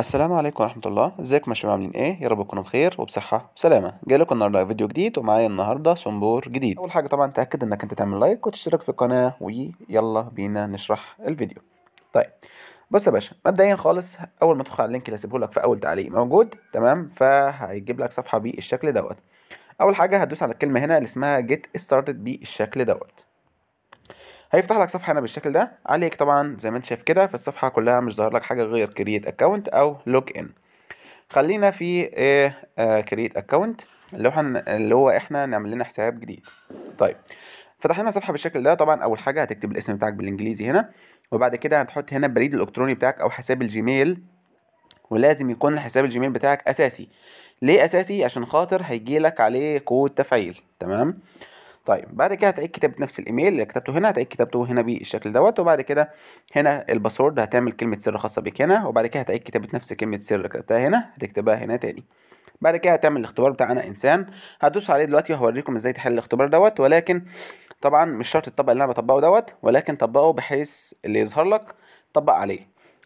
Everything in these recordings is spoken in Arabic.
السلام عليكم ورحمة الله ازيكم يا شباب عاملين ايه يا رب تكونوا بخير وبصحة وسلامة جاي لكم النهاردة فيديو جديد ومعايا النهاردة صنبور جديد اول حاجة طبعا تأكد انك انت تعمل لايك وتشترك في القناة ويلا بينا نشرح الفيديو طيب بص يا باشا مبدئيا خالص اول ما تدخل على اللينك اللي هسيبه لك في اول تعليق موجود تمام فهيجيب لك صفحة بالشكل دوت اول حاجة هتدوس على الكلمة هنا اللي اسمها جيت ستارتد بالشكل دوت هيفتح لك صفحه هنا بالشكل ده عليك طبعا زي ما انت شايف كده في الصفحه كلها مش ظاهر لك حاجه غير كرييت اكونت او لوج ان خلينا في ايه كرييت آه، اكونت اللي هو اللي هو احنا نعمل لنا حساب جديد طيب فتحنا صفحه بالشكل ده طبعا اول حاجه هتكتب الاسم بتاعك بالانجليزي هنا وبعد كده هتحط هنا البريد الالكتروني بتاعك او حساب الجيميل ولازم يكون حساب الجيميل بتاعك اساسي ليه اساسي عشان خاطر هيجي لك عليه كود تفعيل تمام طيب بعد كده هتعيد كتابة نفس الايميل اللي كتبته هنا هتعيد كتابته هنا بالشكل دوت وبعد كده هنا الباسورد هتعمل كلمة سر خاصة بيك هنا وبعد كده هتعيد كتابة نفس كلمة سر اللي كتبتها هنا هتكتبها هنا تاني بعد كده هتعمل الاختبار بتاع انا انسان هدوس عليه دلوقتي وهوريكم ازاي تحل الاختبار دوت ولكن طبعا مش شرط تطبق اللي انا بطبقه دوت ولكن طبقه بحيث اللي يظهر لك طبق عليه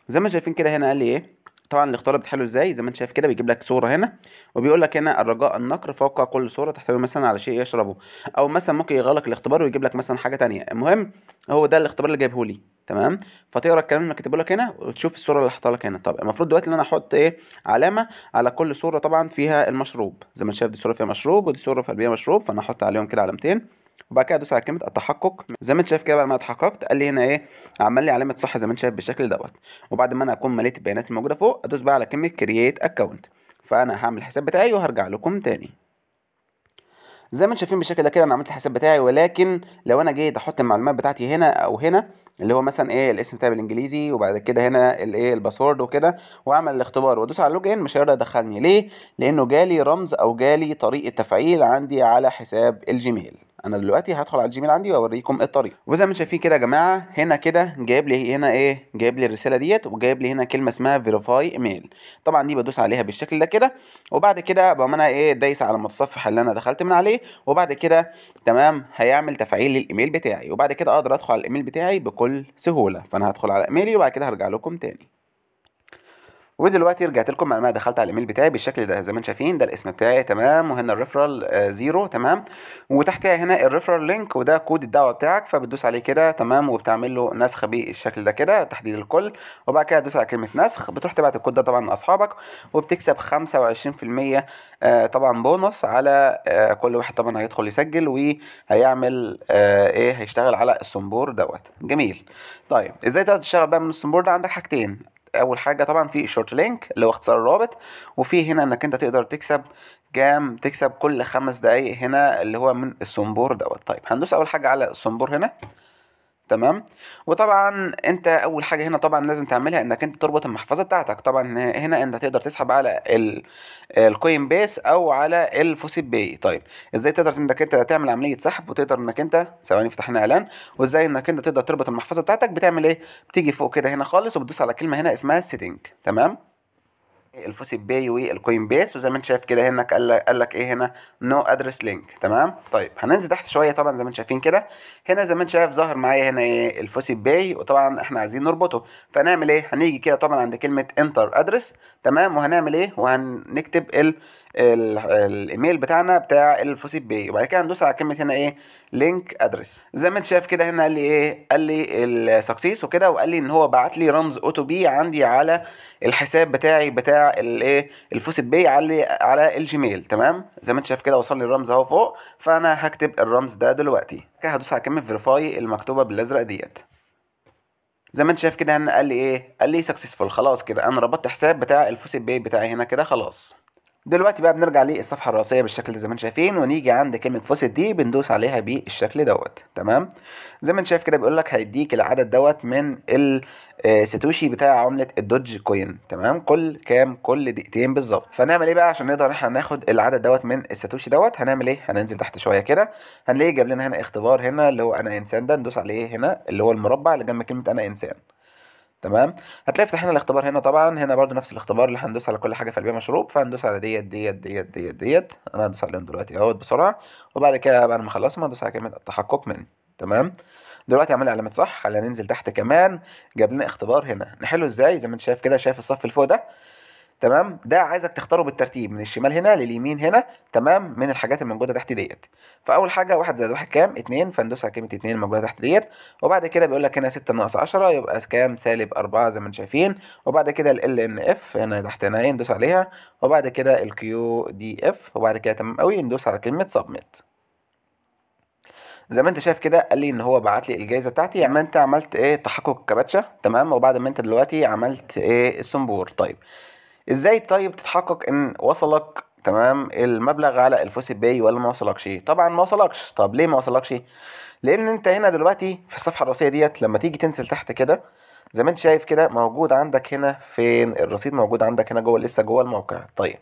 زي ما شايفين كده هنا قال لي ايه طبعا الاختيار بتحله ازاي زي ما انت شايف كده بيجيب لك صوره هنا وبيقول لك هنا الرجاء النقر فوق كل صوره تحتوي مثلا على شيء يشربه او مثلا ممكن يغلق الاختبار ويجيب لك مثلا حاجه تانية المهم هو ده الاختبار اللي جايبه لي تمام فتقرا الكلام اللي كاتبه لك هنا وتشوف الصوره اللي حاطها لك هنا طب المفروض دلوقتي ان انا احط ايه علامه على كل صوره طبعا فيها المشروب زي ما انت شايف دي صوره فيها مشروب ودي صوره فيها مشروب فانا احط عليهم كده علامتين وبعد كده ادوس على كلمه التحقق زي ما انت شايف كده بعد ما اتحققت قال لي هنا ايه عمل لي علامه صح زي ما انت شايف بالشكل دوت وبعد ما انا اكون مليت البيانات الموجوده فوق ادوس بقى على كلمه كرييت اكونت فانا هعمل الحساب بتاعي وهرجع لكم تاني زي ما انتم شايفين بالشكل ده كده انا عملت الحساب بتاعي ولكن لو انا جيت احط المعلومات بتاعتي هنا او هنا اللي هو مثلا ايه الاسم بتاعي بالانجليزي وبعد كده هنا الايه الباسورد وكده واعمل الاختبار وادوس على اللوج ان مش هيقدر يدخلني ليه لانه جالي رمز او جالي طريقه تفعيل عندي على حساب الجيميل انا دلوقتي هدخل على الجيميل عندي واوريكم الطريق الطريقه وزي ما انتم شايفين كده يا جماعه هنا كده جايب لي هنا ايه جايب لي الرساله ديت وجايب لي هنا كلمه اسمها فيريفاي ايميل طبعا دي بدوس عليها بالشكل ده كده وبعد كده بقوم انا ايه دايس على المتصفح اللي انا دخلت من عليه وبعد كده تمام هيعمل تفعيل للايميل بتاعي وبعد كده اقدر ادخل على الايميل بتاعي بكل سهوله فانا هدخل على ايميلي وبعد كده هرجع لكم تاني ودلوقتي رجعت لكم ما دخلت على الايميل بتاعي بالشكل ده زي ما انتم شايفين ده الاسم بتاعي تمام وهنا الريفرال آه، زيرو تمام وتحتها هنا الريفرال لينك وده كود الدعوه بتاعك فبتدوس عليه كده تمام وبتعمل له نسخ بالشكل ده كده تحديد الكل وبعد كده تدوس على كلمه نسخ بتروح تبعت الكود ده طبعا لاصحابك وبتكسب 25% آه، طبعا بونص على آه، كل واحد طبعا هيدخل يسجل وهيعمل ايه هيشتغل على الصنبور دوت جميل طيب ازاي تقدر تشتغل بقى من الصنبور ده عندك حاجتين اول حاجه طبعا في شورت لينك اللي هو اختصار الرابط وفي هنا انك انت تقدر تكسب كام تكسب كل خمس دقايق هنا اللي هو من الصنبور دوت طيب هندوس اول حاجه على الصنبور هنا تمام وطبعا انت اول حاجه هنا طبعا لازم تعملها انك انت تربط المحفظه بتاعتك طبعا هنا انت تقدر تسحب على الكوين بيس او على الفوسيت بي طيب ازاي تقدر انك انت تعمل عمليه سحب وتقدر انك انت ثواني فتحنا اعلان وازاي انك انت تقدر تربط المحفظه بتاعتك بتعمل ايه بتيجي فوق كده هنا خالص وبتدوس على كلمه هنا اسمها سيتنج تمام الفوسيت باي والكوين بيس وزي ما انت شايف كده هنا قال لك ايه هنا نو ادرس لينك تمام طيب هننزل تحت شويه طبعا زي ما انت شايفين كده هنا زي ما انت شايف ظاهر معايا هنا ايه الفوسيت باي وطبعا احنا عايزين نربطه فنعمل ايه هنيجي كده طبعا عند كلمه انتر ادرس تمام وهنعمل ايه وهنكتب ال الايميل بتاعنا بتاع الفوسيب باي وبعد كده هندوس على كلمه هنا ايه لينك ادرس زي ما انت شايف كده هنا قال لي ايه قال لي السكسيس وكده وقال لي ان هو بعت لي رمز اوتو بي عندي على الحساب بتاعي بتاع الايه الفوسيب باي على على الجيميل تمام زي ما انت شايف كده وصل لي الرمز اهو فوق فانا هكتب الرمز ده دلوقتي كده هدوس على كلمه فيريفاي المكتوبه بالازرق ديت زي ما انت شايف كده هنا قال لي ايه قال لي سكسسفول خلاص كده انا ربطت حساب بتاع الفوسيب باي بتاعي هنا كده خلاص دلوقتي بقى بنرجع للصفحه الرئيسيه بالشكل ده زي ما انتم شايفين ونيجي عند كلمه فوسيت دي بندوس عليها بالشكل دوت تمام زي ما انت شايف كده بيقول لك هيديك العدد دوت من الساتوشي آه، بتاع عمله الدوج كوين تمام كل كام كل دقيقتين بالظبط فنعمل ايه بقى عشان نقدر احنا ناخد العدد دوت من الساتوشي دوت هنعمل ايه هننزل تحت شويه كده هنلاقي جاب لنا هنا اختبار هنا اللي هو انا انسان ده ندوس عليه هنا اللي هو المربع اللي جنب كلمه انا انسان تمام هتلاقي فتحنا الاختبار هنا طبعا هنا برضو نفس الاختبار اللي هندوس على كل حاجه في البيع مشروب فهندوس على ديت ديت ديت ديت ديت انا هدوس عليهم دلوقتي اهوت بسرعه وبعد كده بعد ما اخلصهم هندوس على كلمه التحقق من تمام دلوقتي عمال علامه صح خلينا ننزل تحت كمان جاب لنا اختبار هنا نحله ازاي زي ما انت شايف كده شايف الصف اللي فوق ده تمام ده عايزك تختاره بالترتيب من الشمال هنا لليمين هنا تمام من الحاجات الموجوده تحت ديت فاول حاجه واحد زائد واحد كام اتنين فندوس على كلمه اتنين الموجوده تحت ديت وبعد كده بيقول لك هنا ستة ناقص عشرة يبقى كام سالب أربعة زي ما انتم شايفين وبعد كده ال ان اف هنا تحت هنا إيه؟ ندوس عليها وبعد كده الكيو دي اف وبعد كده تمام قوي ندوس على كلمه سبميت زي ما انت شايف كده قال لي ان هو بعت لي الجائزه بتاعتي يعني انت عملت ايه تحقق الكباتشه تمام وبعد ما انت دلوقتي عملت ايه السنبور طيب ازاي طيب تتحقق ان وصلك تمام المبلغ على الفوسي باي ولا ما وصلكش طبعا ما وصلكش طب ليه ما وصلكش لان انت هنا دلوقتي في الصفحه الرئيسيه ديت لما تيجي تنزل تحت كده زي ما انت شايف كده موجود عندك هنا فين الرصيد موجود عندك هنا جوه لسه جوه الموقع طيب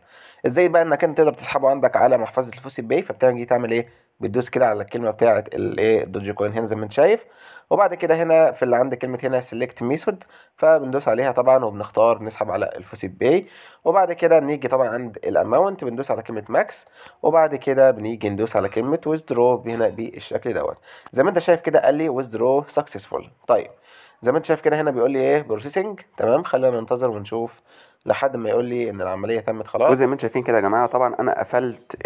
ازاي بقى انك انت تقدر تسحبه عندك على محفظه الفوسي باي فبتيجي إيه؟ تعمل ايه بتدوس كده على الكلمه بتاعه الايه الدوجي كوين هنا زي ما انت شايف وبعد كده هنا في اللي عند كلمه هنا سيلكت ميثود فبندوس عليها طبعا وبنختار نسحب على الفوسيت باي وبعد كده بنيجي طبعا عند الاماونت بندوس على كلمه ماكس وبعد كده بنيجي ندوس على كلمه ويزدرو هنا بالشكل دوت زي ما انت شايف كده قال لي ويزدرو سكسسفول طيب زي ما انت شايف كده هنا بيقول لي ايه بروسيسنج تمام خلينا ننتظر ونشوف لحد ما يقول لي ان العمليه تمت خلاص وزي ما انتم شايفين كده يا جماعه طبعا انا قفلت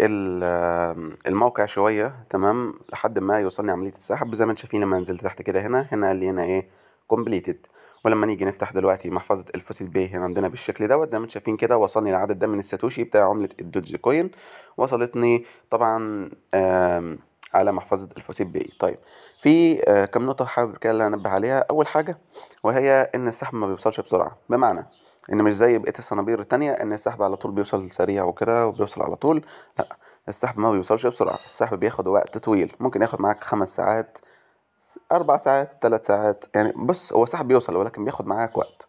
الموقع شويه تمام لحد ما يوصلني عمليه السحب زي ما انتم شايفين لما نزلت تحت كده هنا هنا قال لي هنا ايه كومبليتد ولما نيجي نفتح دلوقتي محفظه الفوسيل باي هنا عندنا بالشكل دوت زي ما انتم شايفين كده وصلني العدد ده من الساتوشي بتاع عمله الدوج كوين وصلتني طبعا على محفظة الفوسيب بي طيب في آه، كم نقطة حابب كده أنبه عليها أول حاجة وهي إن السحب ما بيوصلش بسرعة بمعنى إن مش زي بقية الصنابير التانية إن السحب على طول بيوصل سريع وكده وبيوصل على طول لأ السحب ما بيوصلش بسرعة السحب بياخد وقت طويل ممكن ياخد معاك خمس ساعات أربع ساعات تلات ساعات يعني بص هو السحب بيوصل ولكن بياخد معاك وقت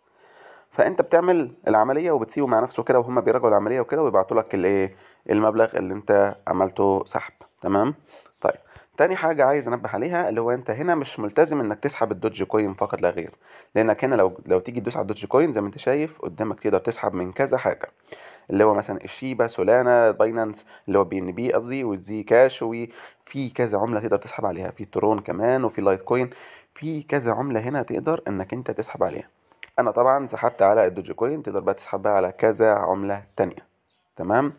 فانت بتعمل العمليه وبتسيبه مع نفسه كده وهم بيراجعوا العمليه وكده ويبعتوا لك الايه المبلغ اللي انت عملته سحب تمام طيب تاني حاجة عايز انبه عليها اللي هو انت هنا مش ملتزم انك تسحب الدوج كوين فقط لا غير لانك هنا لو لو تيجي تدوس على الدوج كوين زي ما انت شايف قدامك تقدر تسحب من كذا حاجة اللي هو مثلا الشيبا سولانا باينانس اللي هو بي ان بي قصدي والزي كاش وفي كذا عملة تقدر تسحب عليها في ترون كمان وفي لايت كوين في كذا عملة هنا تقدر انك انت تسحب عليها انا طبعا سحبت على الدوج كوين تقدر بقى تسحب بقى على كذا عملة تانية تمام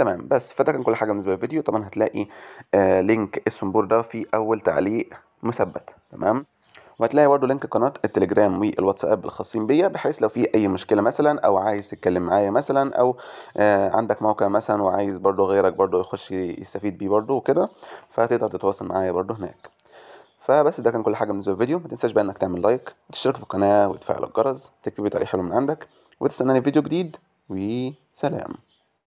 تمام بس فده كان كل حاجه بالنسبه للفيديو طبعا هتلاقي آه لينك السنبور ده في اول تعليق مثبت تمام وهتلاقي برضه لينك قناه التليجرام والواتساب الخاصين بيا بحيث لو في اي مشكله مثلا او عايز تتكلم معايا مثلا او آه عندك موقع مثلا وعايز برضه غيرك برضه يخش يستفيد بيه برضه وكده فتقدر تتواصل معايا برضه هناك فبس ده كان كل حاجه بالنسبه للفيديو ما تنساش بقى انك تعمل لايك وتشترك في القناه وتفعل الجرس تكتب لي تعليق حلو من عندك وتستناني في فيديو جديد وسلام